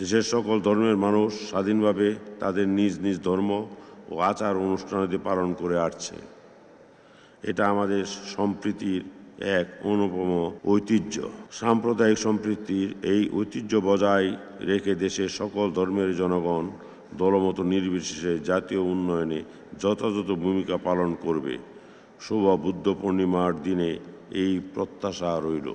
দেশের সকল ধর্মের মানুষ স্বাধীনভাবে তাদের নিজ নিজ ধর্ম ও আচার অনুষ্ঠানাদি পালন করে আসছে এটা আমাদের সম্প্রীতির এক অনুপম ঐতিহ্য সাম্প্রদায়িক সম্প্রীতির এই ঐতিহ্য বজায় রেখে দেশের সকল ধর্মের জনগণ দলমত নির্বিশেষে জাতীয় উন্নয়নে যথাযথ ভূমিকা পালন করবে শুভ বুদ্ধ পূর্ণিমার দিনে এই প্রত্যাশা রইল